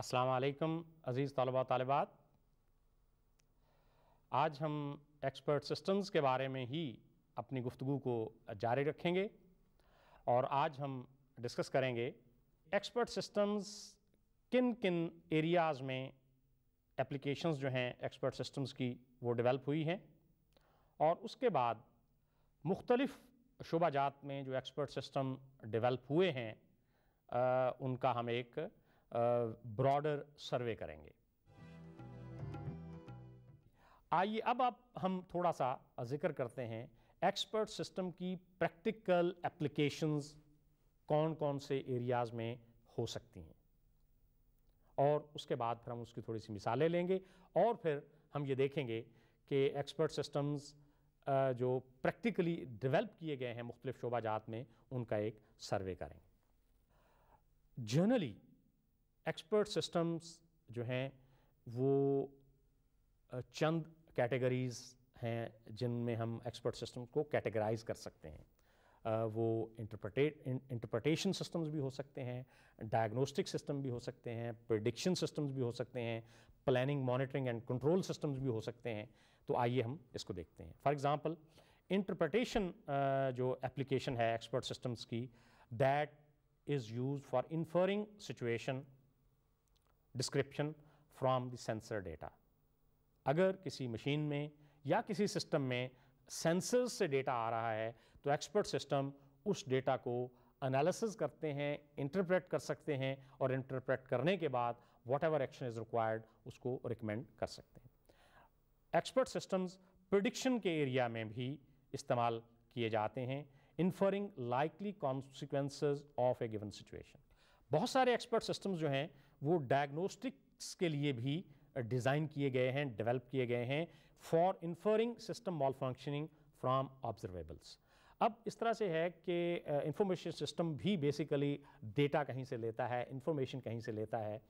अस्सलाम अज़ीज़ तलबा तलबात आज हम एक्सपर्ट सिस्टम्स के बारे में ही अपनी गुफ्तु को जारी रखेंगे और आज हम डिस्कस करेंगे एक्सपर्ट सिस्टम्स किन किन एरियाज़ में एप्लीकेशंस जो हैं एक्सपर्ट सिस्टम्स की वो डेवलप हुई हैं और उसके बाद मुख्तलफ़ शुबाजात में जो एक्सपर्ट सिस्टम डेवलप हुए हैं आ, उनका हम एक ब्रॉडर सर्वे करेंगे आइए अब आप हम थोड़ा सा जिक्र करते हैं एक्सपर्ट सिस्टम की प्रैक्टिकल एप्लीकेशंस कौन कौन से एरियाज़ में हो सकती हैं और उसके बाद फिर हम उसकी थोड़ी सी मिसालें लेंगे और फिर हम ये देखेंगे कि एक्सपर्ट सिस्टम्स जो प्रैक्टिकली डेवलप किए गए हैं मुख्तलिफ शोबाजात में उनका एक सर्वे करेंगे जनरली एक्सपर्ट सिस्टम्स जो हैं वो चंद कैटेगरीज़ हैं जिनमें हम एक्सपर्ट सिस्टम को कैटेगराइज कर सकते हैं वो इंटरप्रटे इंटरप्रटेशन सिस्टम्स भी हो सकते हैं डायग्नोस्टिक सिस्टम भी हो सकते हैं प्रडिक्शन सिस्टम्स भी हो सकते हैं planning monitoring and control systems भी हो सकते हैं तो आइए हम इसको देखते हैं फॉर एग्ज़ाम्पल इंटरप्रटेशन जो एप्लीकेशन है एक्सपर्ट सिस्टम्स की that is use for inferring situation description from the sensor data अगर किसी मशीन में या किसी सिस्टम में सेंसर से डेटा आ रहा है तो एक्सपर्ट सिस्टम उस डेटा को एनालिसिस करते हैं इंटरप्रेट कर सकते हैं और इंटरप्रेट करने के बाद whatever action is required उसको रिकमेंड कर सकते हैं एक्सपर्ट सिस्टम्स प्रडिक्शन के एरिया में भी इस्तेमाल किए जाते हैं inferring likely consequences of a given situation बहुत सारे एक्सपर्ट सिस्टम्स जो हैं वो डायग्नोस्टिक्स के लिए भी डिज़ाइन uh, किए गए हैं डेवलप किए गए हैं for inferring system malfunctioning from observables अब इस तरह से है कि इंफॉर्मेशन uh, सिस्टम भी बेसिकली डेटा कहीं से लेता है इंफॉर्मेशन कहीं से लेता है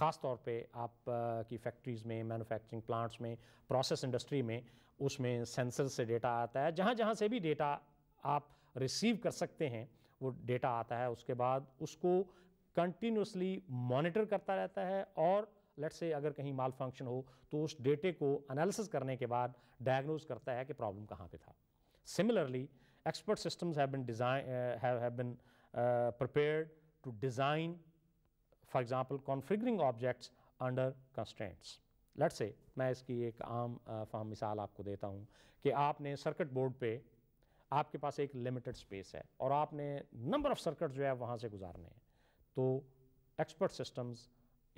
ख़ास तौर पे आप uh, की फैक्ट्रीज़ में मैन्युफैक्चरिंग प्लांट्स में प्रोसेस इंडस्ट्री में उसमें सेंसर से डेटा आता है जहाँ जहाँ से भी डेटा आप रिसीव कर सकते हैं वो डेटा आता है उसके बाद उसको कंटिन्यूसली मॉनिटर करता रहता है और लेट से अगर कहीं माल फंक्शन हो तो उस डेटे को एनालिसिस करने के बाद डायग्नोज करता है कि प्रॉब्लम कहाँ पे था similarly expert systems have been design have been prepared to design for example configuring objects under constraints let से मैं इसकी एक आम uh, फाम मिसाल आपको देता हूँ कि आपने सर्किट बोर्ड पे आपके पास एक लिमिटेड स्पेस है और आपने नंबर ऑफ सर्किट जो है वहाँ से गुजारने हैं तो एक्सपर्ट सिस्टम्स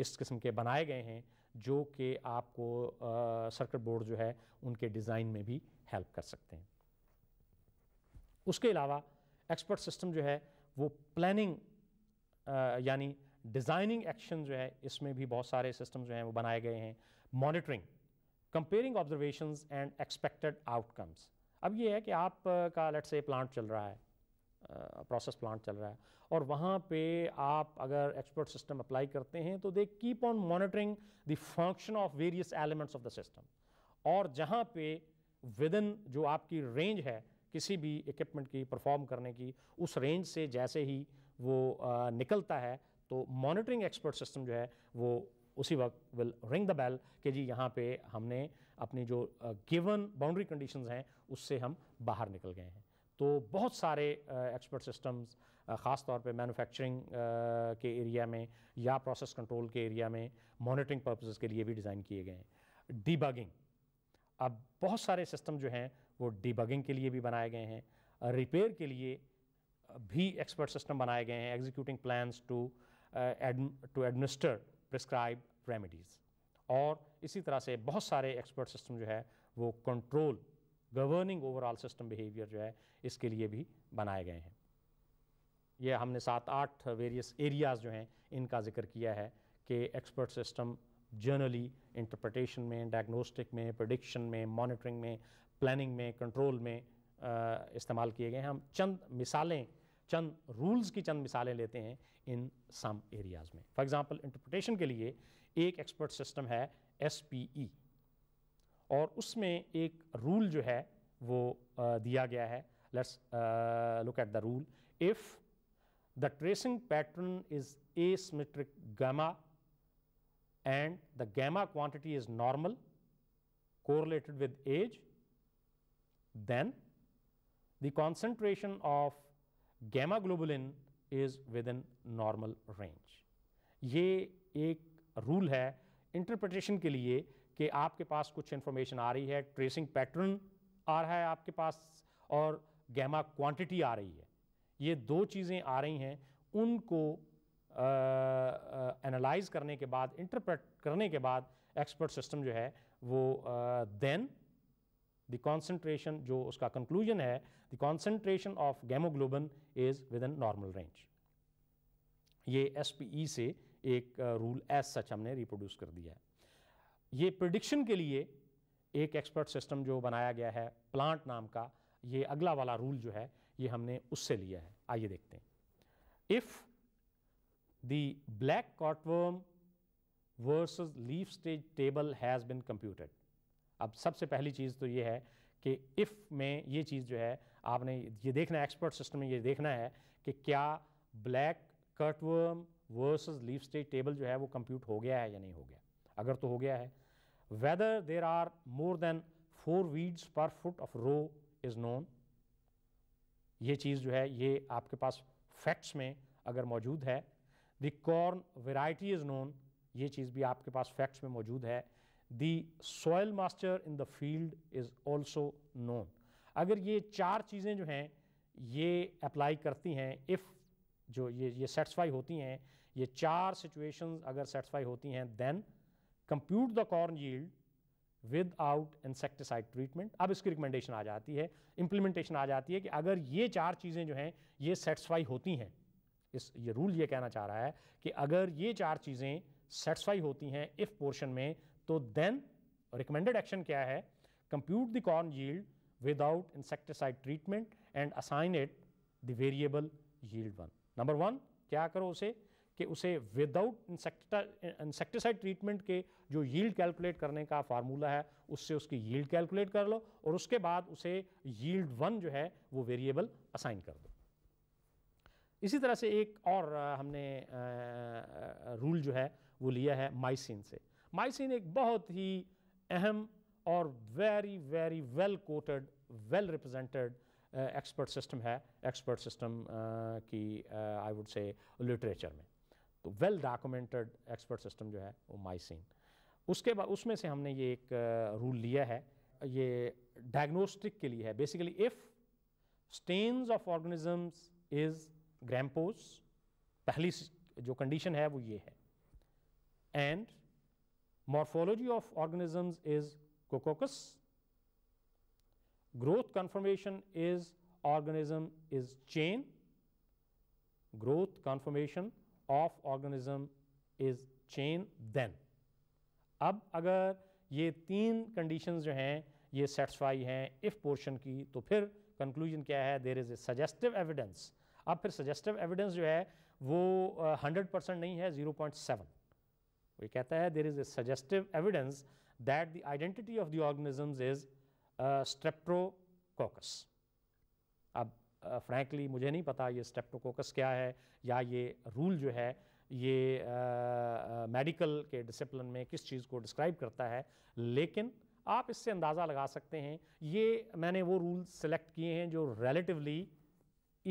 इस किस्म के बनाए गए हैं जो कि आपको सर्किट बोर्ड जो है उनके डिज़ाइन में भी हेल्प कर सकते हैं उसके अलावा एक्सपर्ट सिस्टम जो है वो प्लानिंग यानी डिज़ाइनिंग एक्शन जो है इसमें भी बहुत सारे सिस्टम जो हैं वो बनाए गए हैं monitoring comparing observations and expected outcomes अब ये है कि आप का लेट से प्लांट चल रहा है प्रोसेस प्लांट चल रहा है और वहाँ पे आप अगर एक्सपर्ट सिस्टम अप्लाई करते हैं तो they keep on monitoring the function of various elements of the system और जहाँ पे विद इन जो आपकी रेंज है किसी भी इक्विपमेंट की परफॉर्म करने की उस रेंज से जैसे ही वो आ, निकलता है तो मॉनिटरिंग एक्सपर्ट सिस्टम जो है वो उसी वक्त विल रिंग द बेल कि जी यहाँ पे हमने अपनी जो गिवन बाउंड्री कंडीशंस हैं उससे हम बाहर निकल गए हैं तो बहुत सारे एक्सपर्ट सिस्टम्स ख़ास तौर पे मैन्युफैक्चरिंग के एरिया में या प्रोसेस कंट्रोल के एरिया में मॉनिटरिंग पर्पसेस के लिए भी डिज़ाइन किए गए हैं डीबगिंग अब बहुत सारे सिस्टम जो हैं वो डीबगिंग के लिए भी बनाए गए हैं रिपेयर के लिए भी एक्सपर्ट सिस्टम बनाए गए हैं executing plan to to administer prescribe remedies और इसी तरह से बहुत सारे एक्सपर्ट सिस्टम जो है वो control governing overall system behaviour जो है इसके लिए भी बनाए गए हैं ये हमने सात आठ वेरियस एरियाज़ जो हैं इनका जिक्र किया है कि एक्सपर्ट सिस्टम जर्नली इंटरप्रटेशन में डायग्नोस्टिक में प्रडिक्शन में मॉनिटरिंग में प्लानिंग में कंट्रोल में इस्तेमाल किए गए हैं हम चंद मिसालें चंद रूल्स की चंद मिसालें लेते हैं इन सम एरियाज़ में फॉर एग्ज़ाम्पल इंटरप्रटेशन के लिए एक एक्सपर्ट सिस्टम है एस e और उसमें एक रूल जो है वो दिया गया है Let's uh, look at the rule. If the tracing pattern is asymmetric gamma and the gamma quantity is normal correlated with age, then the concentration of gamma globulin is within normal range. ye ek rule hai interpretation ke liye कि aapke paas kuch information आ रही है tracing pattern आ रहा है आपके पास और gamma quantity आ रही है ये दो चीज़ें आ रही हैं उनको एनालाइज करने के बाद इंटरप्रेट करने के बाद एक्सपर्ट सिस्टम जो है वो देन द कॉन्सेंट्रेशन जो उसका कंक्लूजन है the concentration of gammaglobulin is within normal range ये एस e से एक रूल एस सच हमने रिप्रोड्यूस कर दिया है ये प्रडिक्शन के लिए एक एक्सपर्ट सिस्टम जो बनाया गया है प्लांट नाम का ये अगला वाला रूल जो है ये हमने उससे लिया है आइए देखते हैं if the black cutworm versus leaf stage table has been computed अब सबसे पहली चीज़ तो ये है कि इफ़ में ये चीज़ जो है आपने ये देखना है एक्सपर्ट सिस्टम में ये देखना है कि क्या black cutworm versus leaf stage table जो है वो कंप्यूट हो गया है या नहीं हो गया अगर तो हो गया है whether there are more than four weeds per foot of row is known ये चीज़ जो है ये आपके पास फैक्ट्स में अगर मौजूद है the corn variety is known ये चीज़ भी आपके पास फैक्ट्स में मौजूद है the soil moisture in the field is also known अगर ये चार चीज़ें जो हैं ये अप्लाई करती हैं इफ़ जो ये ये सेटिस्फाई होती हैं ये चार सिचुएशंस अगर सेटिस्फाई होती हैं then compute the corn yield without insecticide treatment अब इसकी रिकमेंडेशन आ जाती है इम्प्लीमेंटेशन आ जाती है कि अगर ये चार चीज़ें जो हैं ये सेट्सफाई होती हैं इस ये रूल ये कहना चाह रहा है कि अगर ये चार चीज़ें सेट्सफाई होती हैं इफ पोर्शन में तो देन रिकमेंडेड एक्शन क्या है compute the corn yield without insecticide treatment and assign it the variable yield one number one क्या करो उसे कि उसे विदाउट इंसेक्टिसाइड ट्रीटमेंट के जो यील्ड कैलकुलेट करने का फार्मूला है उससे उसकी यील्ड कैलकुलेट कर लो और उसके बाद उसे यील्ड वन जो है वो वेरिएबल असाइन कर दो इसी तरह से एक और हमने रूल जो है वो लिया है माइसिन से माइसिन एक बहुत ही अहम और very very well quoted well represented expert system है एक्सपर्ट सिस्टम की आई वुड से लिटरेचर में तो वेल डॉक्यूमेंटेड एक्सपर्ट सिस्टम जो है वो माइसिन उसके बाद उसमें से हमने ये एक रूल लिया है ये डायग्नोस्टिक के लिए है basically if stains of organisms is gram pos पहली जो कंडीशन है वो ये है and morphology of organisms is coccus growth conformation of organism is chain growth conformation of organism is chain then अब अगर ये तीन कंडीशंस जो हैं ये सेटिस्फाई हैं इफ़ पोर्शन की तो फिर कंक्लूजन क्या है there is a suggestive evidence अब फिर सजेस्टिव एविडेंस जो है वो हंड्रेड परसेंट नहीं है ज़ीरो पॉइंट सेवन ये कहता है there is a suggestive evidence that the identity of the organisms is streptococcus frankly मुझे नहीं पता ये स्टेप्टोकोकस क्या है या ये रूल जो है ये मेडिकल uh, के डिसिप्लिन में किस चीज़ को डिस्क्राइब करता है लेकिन आप इससे अंदाज़ा लगा सकते हैं ये मैंने वो रूल सेलेक्ट किए हैं जो रिलेटिवली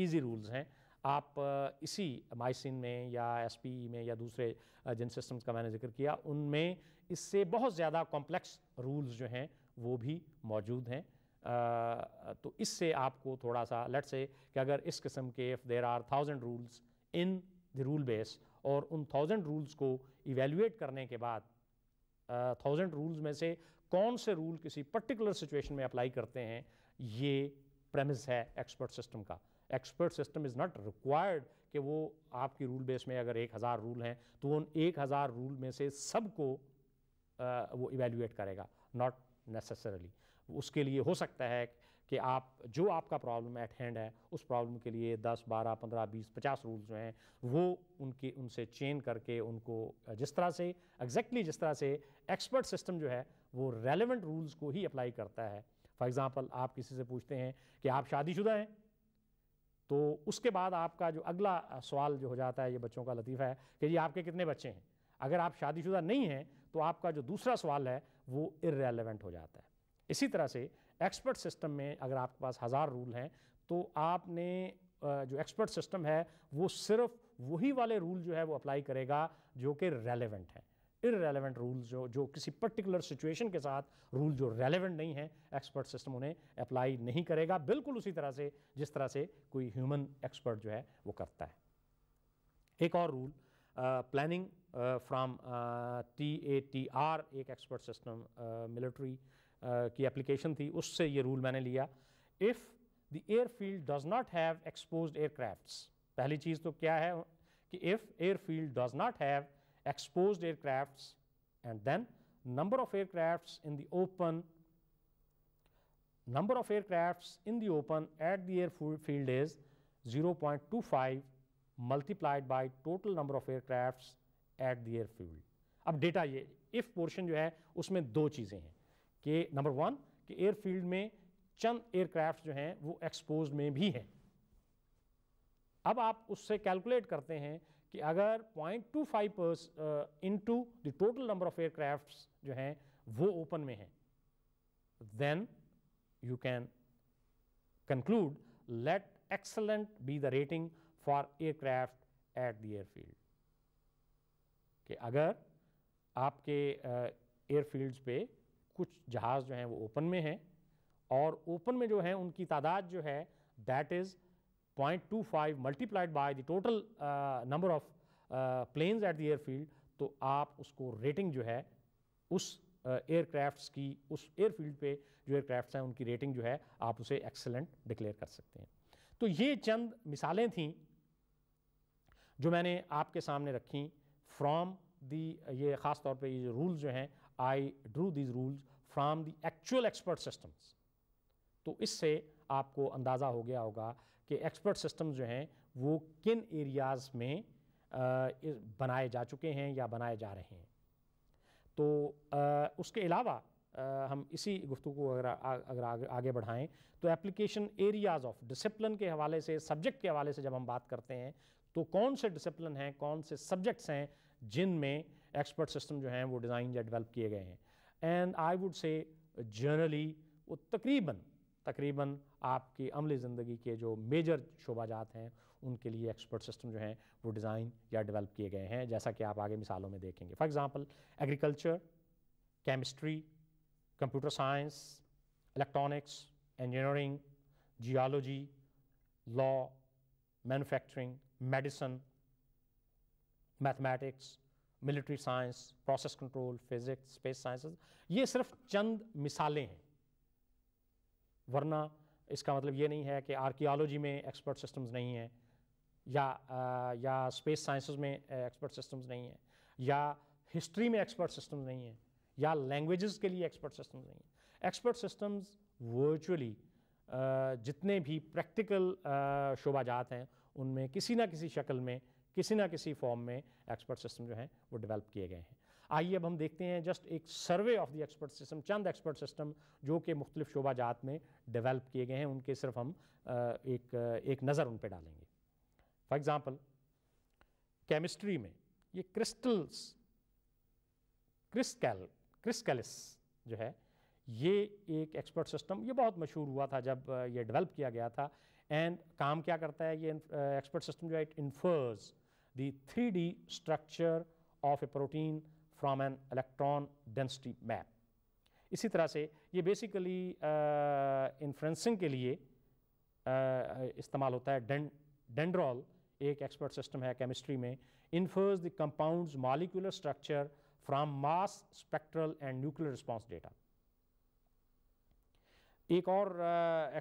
इजी रूल्स हैं आप इसी माइसिन में या एस e में या दूसरे जिन सिस्टम्स का मैंने जिक्र किया उनमें इससे बहुत ज़्यादा कॉम्प्लेक्स रूल्स जो हैं वो भी मौजूद हैं तो इससे आपको थोड़ा सा लट से कि अगर इस किस्म के if there are thousand rules in the rule base और उन थाउजेंड रूल्स को इवेल्युएट करने के बाद थाउजेंड रूल्स में से कौन से रूल किसी पर्टिकुलर सिचुएशन में अप्लाई करते हैं ये प्रेमिस है एक्सपर्ट सिस्टम का expert system is not required कि वो आपकी रूल बेस में अगर एक हज़ार रूल हैं तो उन एक हज़ार रूल में से सबको वो इवेल्यूएट करेगा नॉट नेसेसरली उसके लिए हो सकता है कि आप जो आपका प्रॉब्लम एट हैंड है उस प्रॉब्लम के लिए 10, 12, 15, 20, 50 रूल्स जो हैं वो उनके उनसे चेंज करके उनको जिस तरह से एग्जैक्टली exactly जिस तरह से एक्सपर्ट सिस्टम जो है वो रेलिवेंट रूल्स को ही अप्लाई करता है फॉर एग्ज़ाम्पल आप किसी से पूछते हैं कि आप शादीशुदा हैं तो उसके बाद आपका जो अगला सवाल जो हो जाता है ये बच्चों का लतीफ़ा है कि जी आपके कितने बच्चे हैं अगर आप शादीशुदा नहीं हैं तो आपका जो दूसरा सवाल है वो इरेलीवेंट हो जाता है इसी तरह से एक्सपर्ट सिस्टम में अगर आपके पास हज़ार रूल हैं तो आपने जो एक्सपर्ट सिस्टम है वो सिर्फ वही वाले रूल जो है वो अप्लाई करेगा जो कि रेलिवेंट हैं इरेलीवेंट रूल जो जो किसी पर्टिकुलर सिचुएशन के साथ रूल जो रेलिवेंट नहीं है एक्सपर्ट सिस्टम उन्हें अप्लाई नहीं करेगा बिल्कुल उसी तरह से जिस तरह से कोई ह्यूमन एक्सपर्ट जो है वो करता है एक और rule planning from T A T R एक एक्सपर्ट सिस्टम मिलिट्री की एप्लीकेशन थी उससे ये रूल मैंने लिया if the airfield does not have expose aircrafts पहली चीज़ तो क्या है कि if airfield does not have expose aircrafts and then number of aircrafts in the open number of aircrafts in the open at the air field is 0.25 multiplied by total number of aircrafts eight the air field अब data ये if portion जो है उसमें दो चीज़ें हैं कि number one कि एयरफील्ड में चंद एयरक्राफ्ट जो हैं वो एक्सपोज में भी हैं अब आप उससे कैलकुलेट करते हैं कि अगर 0.25 two five into the total number of aircraft जो हैं वो ओपन में हैं then you can conclude let excellent be the rating for aircraft at the airfield कि अगर आपके एयरफील्ड्स uh, पे कुछ जहाज़ जो हैं वो ओपन में हैं और ओपन में जो हैं उनकी तादाद जो है that is point two five multiplied by the total number of planes at the airfield तो आप उसको रेटिंग जो है उस एयरक्राफ्ट्स uh, की उस एयरफील्ड पे जो एयरक्राफ्ट्स हैं उनकी रेटिंग जो है आप उसे एक्सेलेंट डिक्लेयर कर सकते हैं तो ये चंद मिसालें थीं जो मैंने आपके सामने रखी फ्रॉम दी ये ख़ास तौर पे ये रूल्स जो हैं I drew these rules from the actual expert systems तो इससे आपको अंदाज़ा हो गया होगा कि एक्सपर्ट सिस्टम जो हैं वो किन एरियाज़ में बनाए जा चुके हैं या बनाए जा रहे हैं तो उसके अलावा हम इसी गुफ्तु को अगर अगर आगे बढ़ाएं तो एप्लीकेशन एरियाज़ ऑफ डिसिप्लिन के हवाले से सब्जेक्ट के हवाले से जब हम बात करते हैं तो कौन से डिसिप्लिन हैं कौन से सब्जेक्ट्स हैं जिनमें एक्सपर्ट सिस्टम जो हैं वो डिज़ाइन या डेवलप किए गए हैं and I would say generally वो तकरीबन तकरीबन आपकी अमली ज़िंदगी के जो मेजर शोबाजात हैं उनके लिए एक्सपर्ट सिस्टम जो हैं वो डिज़ाइन या डेवलप किए गए हैं जैसा कि आप आगे मिसालों में देखेंगे for example agriculture chemistry computer science electronics engineering geology law manufacturing medicine mathematics military science process control physics space science ये सिर्फ चंद मिसालें हैं वरना इसका मतलब ये नहीं है कि आर्कियोलॉजी में एक्सपर्ट सिस्टम्स नहीं हैं या आ, या स्पेस साइंस में एक्सपर्ट सिस्टम्स नहीं हैं या हिस्ट्री में एक्सपर्ट सिस्टम्स नहीं हैं या लैंग्वेज़ के लिए एक्सपर्ट सिस्टम्स नहीं हैं एक्सपर्ट सिस्टम्स वर्चुअली जितने भी प्रैक्टिकल शोबाजात हैं उनमें किसी ना किसी शक्ल में किसी ना किसी फॉर्म में एक्सपर्ट सिस्टम जो है वो डेवलप किए गए हैं आइए अब हम देखते हैं जस्ट एक survey of the expert system चंद एक्सपर्ट सिस्टम जो कि मुख्तलिफ जात में डेवलप किए गए हैं उनके सिर्फ हम एक एक नज़र उन पर डालेंगे फॉर एग्ज़ाम्पल केमिस्ट्री में ये क्रिस्टल्स क्रिस्कैल क्रिस्कैलिस जो है ये एक एक्सपर्ट सिस्टम ये बहुत मशहूर हुआ था जब ये डेवलप किया गया था एंड काम क्या करता है ये एक्सपर्ट सिस्टम जो है it infers the 3D structure of a protein from an electron density map. इसी तरह से ये बेसिकली इन्फ्रेंसिंग uh, के लिए uh, इस्तेमाल होता है डें, डेंड्रॉल एक एक्सपर्ट सिस्टम है केमिस्ट्री में infers the compound molecular structure from mass spectral and nuclear response data एक और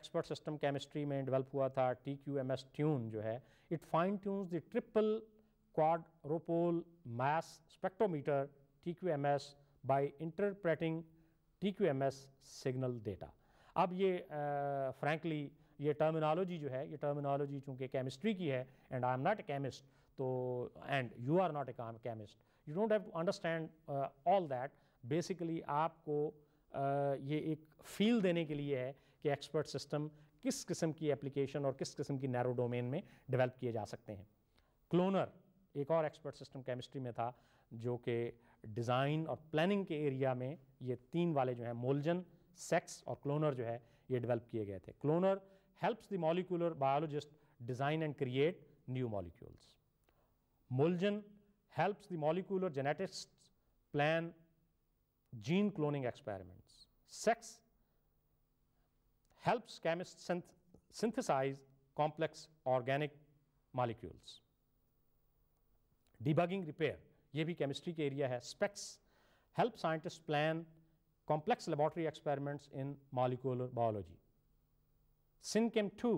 एक्सपर्ट सिस्टम केमिस्ट्री में डेवलप हुआ था T Q M S tune जो है it fine tunes the triple quadrupole T Q M S by interpreting T Q M S signal data अब ये frankly ये टर्मिनोलॉजी जो है ये टर्मिनोलॉजी चूँकि केमिस्ट्री की है and I am not a chemist तो and you are not a chemist you don't have to understand all that basically आपको ये एक फील देने के लिए है कि एक्सपर्ट सिस्टम किस किस्म की एप्लीकेशन और किस किस्म की नैरो डोमेन में डेवलप किए जा सकते हैं क्लोनर एक और एक्सपर्ट सिस्टम केमिस्ट्री में था जो कि डिज़ाइन और प्लानिंग के एरिया में ये तीन वाले जो हैं मोलजन सेक्स और क्लोनर जो है ये डेवलप किए गए थे Cloner helps the molecular biologist design and create new molecules Molgen helps the molecular genetics plan gene cloning experiments सेक्स helps chemist synthesize complex organic molecules debugging repair ये भी केमिस्ट्री के एरिया है SPEX help scientist plan complex complex experiments in molecular biology biology. To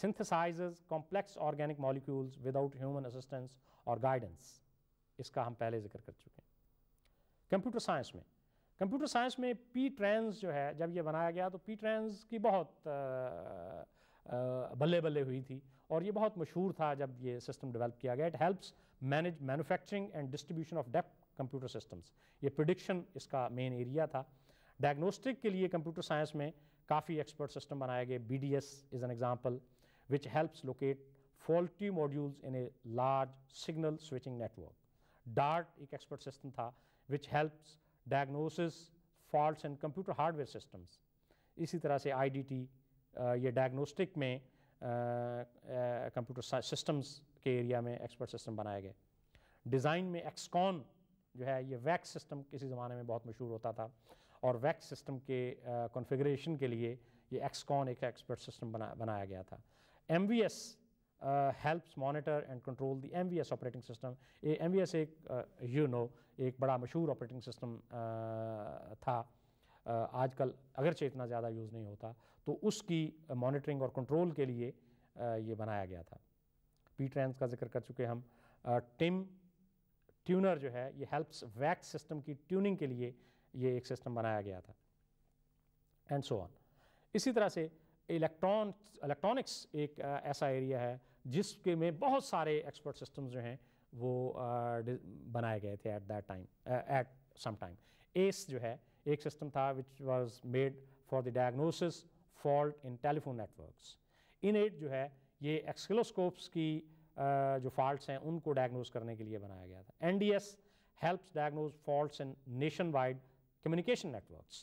synthesize complex organic molecules without human assistance और guidance इसका हम पहले जिक्र कर चुके हैं कंप्यूटर साइंस में कंप्यूटर साइंस में पी ट्रेंस जो है जब ये बनाया गया तो पी ट्रेंस की बहुत आ, आ, बल्ले बल्ले हुई थी और ये बहुत मशहूर था जब ये सिस्टम डेवलप किया गया it helps manage manufacturing and distribution of DEC computer systems ये प्रडिक्शन इसका मेन एरिया था डायग्नोस्टिक के लिए कंप्यूटर साइंस में काफ़ी एक्सपर्ट सिस्टम बनाए गए B D S is an example which helps locate faulty modules in a large signal switching network DART एक एक्सपर्ट सिस्टम था which helps diagnosis fault in computer hardware systems इसी तरह से I D T ये diagnostic में computer systems के area में expert system बनाए गए डिज़ाइन में एक्सकॉन जो है ये वैक्स सिस्टम किसी ज़माने में बहुत मशहूर होता था और वैक्स सिस्टम के कॉन्फ़िगरेशन के लिए ये एक्सकॉन एक एक्सपर्ट सिस्टम बना बनाया गया था M V S helps monitor and control the M V S operating system ये एम वी एस एक you uh, no you know, एक बड़ा मशहूर ऑपरेटिंग सिस्टम था uh, आजकल अगरचे इतना ज़्यादा यूज़ नहीं होता तो उसकी मॉनिटरिंग और कंट्रोल के लिए ये बनाया गया था पी ट्रेंस का जिक्र कर चुके हम टिम ट्यूनर जो है ये हेल्प्स वैक्स सिस्टम की ट्यूनिंग के लिए ये एक सिस्टम बनाया गया था एंड सो ऑन इसी तरह से इलेक्ट्रॉन इलेक्ट्रॉनिक्स एक आ, ऐसा एरिया है जिसके में बहुत सारे एक्सपर्ट सिस्टम जो हैं वो आ, बनाए गए थे at that time at some time S जो है एक सिस्टम था which was made for the diagnosis fault in telephone networks in at जो है ये एक्सकलोस्कोप्स की जो फॉल्ट्स हैं उनको डायग्नोज करने के लिए बनाया गया था N D S helps diagnose fault in nation wide communication network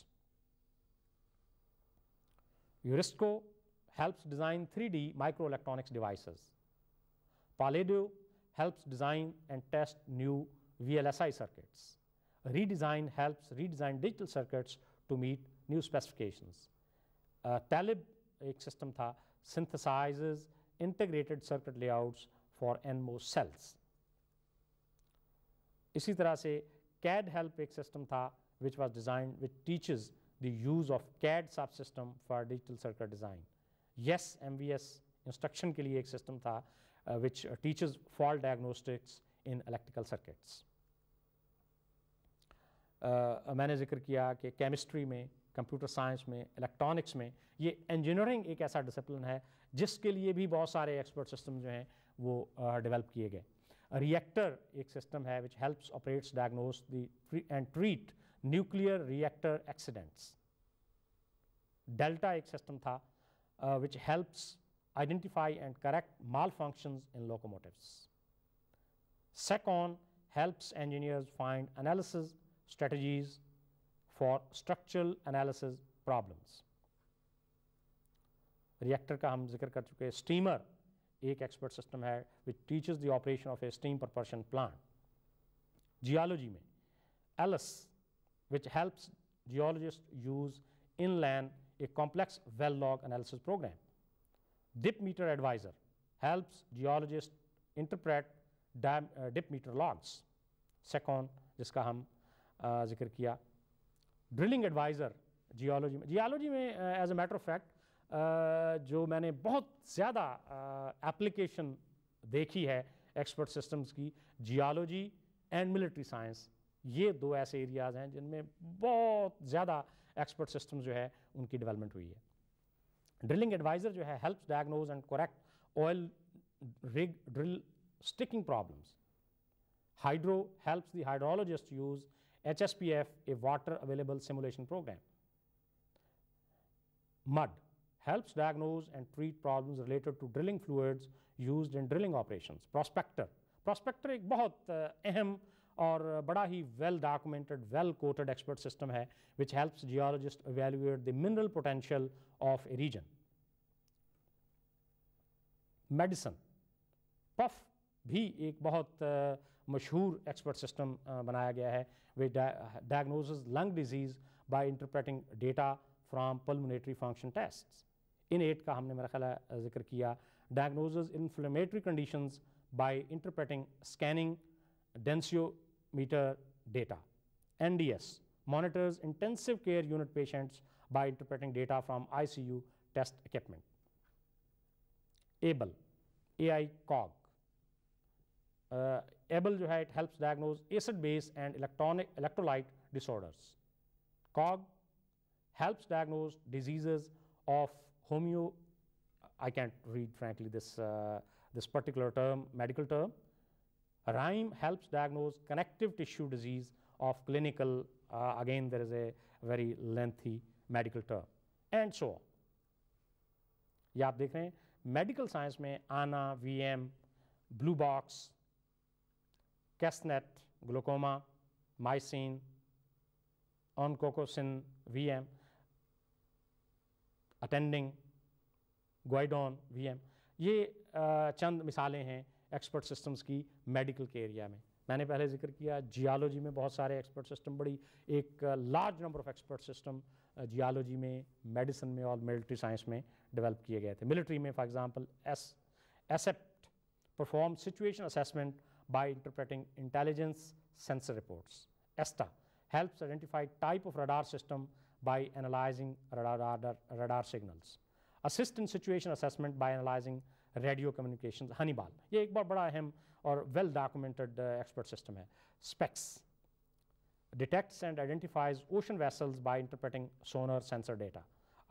Eurisko helps design three D micro electronics device Palladio helps design and test new V L S I circuits redesign helps redesign digital circuits to meet new specification Talib एक system था सिंथसाइज़ integrated circuit layouts for NMOS cells. इसी तरह से CAD help एक system था which was designed which teaches the use of CAD subsystem for digital circuit design. Yes, MVS instruction के लिए एक सिस्टम था which teachers fault diagnostics in electrical circuits मैंने जिक्र किया कि केमिस्ट्री में कंप्यूटर साइंस में इलेक्ट्रॉनिक्स में ये इंजीनियरिंग एक ऐसा डिसिप्लिन है जिसके लिए भी बहुत सारे एक्सपर्ट सिस्टम जो हैं वो डेवलप किए गए रिएक्टर एक सिस्टम है which helps operates diagnose and treat nuclear reactor accidents delta एक सिस्टम था which helps identify and correct malfunction in locomotives Sacon helps engineers find analysis strategies for structural analysis problems reactor का हम जिक्र कर चुके हैं steamer एक expert system है which teach the operation of a steam propulsion plant geology में ELAS which helps geologist use in land a complex well log analysis program dipmeter advisor helps geologist interpret dipmeter logs SACON जिसका हम uh, जिक्र किया drilling advisor geology में geology में as a matter of fact जो मैंने बहुत ज़्यादा एप्लीकेशन देखी है एक्सपर्ट सिस्टम्स की जियालॉजी एंड मिलिट्री साइंस ये दो ऐसे एरियाज़ हैं जिनमें बहुत ज़्यादा एक्सपर्ट सिस्टम जो है उनकी डेवलपमेंट हुई है ड्रिलिंग एडवाइज़र जो है helps diagnose and correct oil rig drill sticking problems hydro helps the hydrologist use H S P F a water available simulation program mud helps diagnose and treat problems related to drilling fluids used in drilling operations. Prospector. Prospector एक बहुत uh, अहम और uh, बड़ा well documented, well quoted expert system which helps geologists evaluate the mineral potential of a region. Medicine, PUFF भी एक बहुत uh, मशहूर expert system बनाया गया है वे diagnose lung disease by interpreting data from pulmonary function tests in at का हमने मेरा ख्याल जिक्र किया diagnose inflammatory conditions by interpreting scanning densitometer data. NDS monitors intensive care unit patients by interpreting data from ICU test equipment. ABLE, AI COG. ABLE जो है it helps diagnose acid base and electronic electrolyte disorders. COG helps diagnose diseases of homeo, I can't read frankly this, uh, this particular term, medical term. Rhyme helps diagnose connective tissue disease of clinical, uh, again there is a very lengthy medical term, and so on. ये आप medical science. हैं medical science में ANNA VM, blue box CASNET glaucoma MYCIN GUIDON वी ये चंद मिसालें हैं expert systems की मेडिकल के एरिया में मैंने पहले जिक्र किया जियालॉजी में बहुत सारे एक्सपर्ट सिस्टम बड़ी एक large number of expert system geology में मेडिसिन में और मिलिट्री साइंस में डेवलप किए गए थे मिलिट्री में for example S accept perform situation assessment by interpreting intelligence sensor reports ASTA helps identify type of radar system by analyzing radar signals assistant situation assessment by analyzing radio communications, Hannibal ये एक बार बड़ा अहम और well documented expert system है Specs detects and identifies ocean vessels by interpreting sonar sensor data.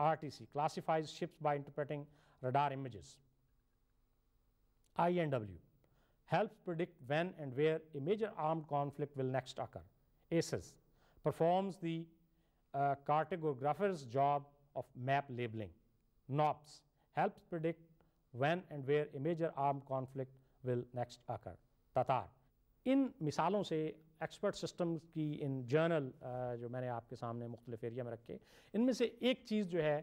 RTC classifies ships by interpreting radar images. INW helps predict when and where a major armed conflict will next occur. ACES performs the uh, cartographer's job of map labeling. NOPS helps predict when and where a major armed conflict will next occur. Tatar. इन मिसालों से expert system की इन journal जो मैंने आपके सामने मुख्तलिफ area में रखे इनमें से एक चीज़ जो है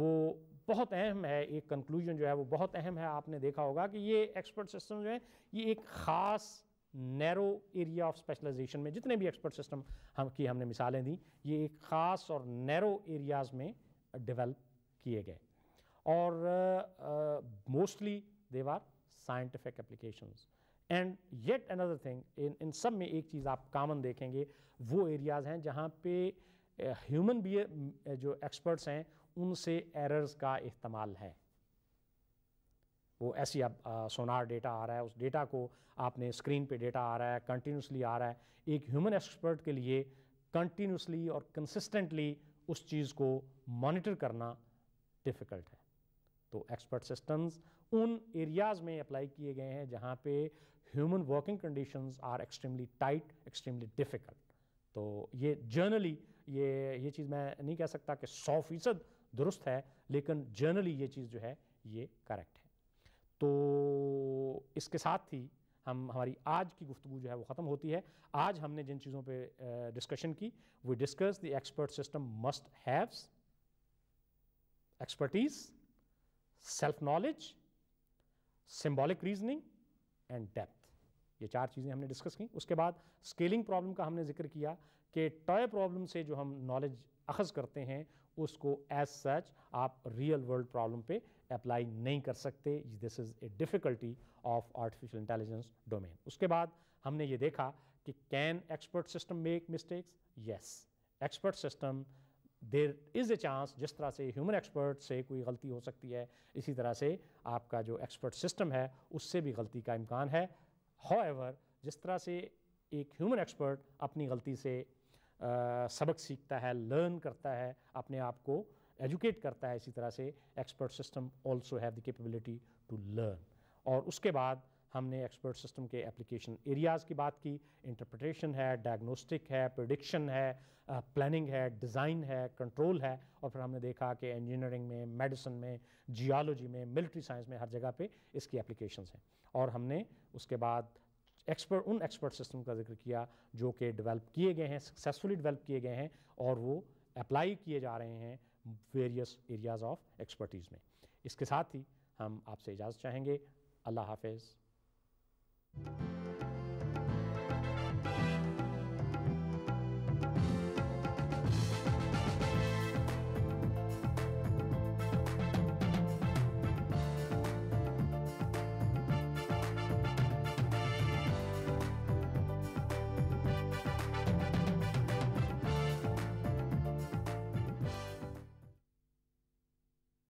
वो बहुत अहम है एक कंक्लूजन जो है वो बहुत अहम है आपने देखा होगा कि ये एक्सपर्ट सिस्टम जो है ये एक ख़ास नैरो एरिया ऑफ स्पेशलाइजेशन में जितने भी एक्सपर्ट सिस्टम हम की हमने मिसालें दी ये एक ख़ास और नैरो एरियाज़ में डेवलप किए गए और mostly they are scientific application and yet another thing इन इन सब में एक चीज़ आप कामन देखेंगे वो एरियाज़ हैं जहाँ पे ह्यूमन uh, बी uh, जो एक्सपर्ट्स हैं उनसे एरर्स का इस्तेमाल है वो ऐसी अब सोनार uh, डेटा आ रहा है उस डेटा को आपने स्क्रीन पे डेटा आ रहा है कंटिन्यूसली आ रहा है एक ह्यूमन एक्सपर्ट के लिए कंटिन्यूसली और कंसिस्टेंटली उस चीज़ को मॉनिटर करना डिफ़िकल्ट है तो एक्सपर्ट सिस्टम्स उन एरियाज़ में अप्लाई किए गए हैं जहाँ पे human working conditions are extremely tight extremely difficult तो ये जर्नली ये ये चीज़ मैं नहीं कह सकता कि सौ फीसद दुरुस्त है लेकिन जर्नली ये चीज़ जो है ये करेक्ट है तो इसके साथ ही हम हमारी आज की गुफ्तु जो है वो ख़त्म होती है आज हमने जिन चीज़ों पे डिस्कशन की we discuss the expert system must haves expertise self knowledge symbolic reasoning and depth ये चार चीज़ें हमने डिस्कस की उसके बाद स्केलिंग प्रॉब्लम का हमने जिक्र किया कि टॉय प्रॉब्लम से जो हम नॉलेज अखज़ करते हैं उसको एज सच आप रियल वर्ल्ड प्रॉब्लम पे अप्लाई नहीं कर सकते this is a difficulty of artificial intelligence domain उसके बाद हमने ये देखा कि can expert system make mistakes yes expert system there is a chance जिस तरह से ह्यूमन एक्सपर्ट से कोई गलती हो सकती है इसी तरह से आपका जो एक्सपर्ट सिस्टम है उससे भी गलती का इम्कान है हाउएवर जिस तरह से एक ह्यूमन एक्सपर्ट अपनी गलती से आ, सबक सीखता है लर्न करता है अपने आप को एजुकेट करता है इसी तरह से expert system also have the capability to learn और उसके बाद हमने एक्सपर्ट सिस्टम के एप्लीकेशन एरियाज़ की बात की इंटरप्रटेशन है डायग्नोस्टिक है प्रडिक्शन है प्लानिंग है डिज़ाइन है कंट्रोल है और फिर हमने देखा कि इंजीनियरिंग में मेडिसिन में जियालॉजी में मिलिट्री साइंस में हर जगह पे इसकी एप्लीकेशन हैं और हमने उसके बाद एक्सपर्ट उन एक्सपर्ट सिस्टम का जिक्र किया जो कि डेवलप किए गए हैं सक्सेसफुली डेवलप किए गए हैं और वो अप्लाई किए जा रहे हैं वेरियस एरियाज़ ऑफ एक्सपर्टीज़ में इसके साथ ही हम आपसे इजाज़त चाहेंगे अल्लाह हाफिज़ you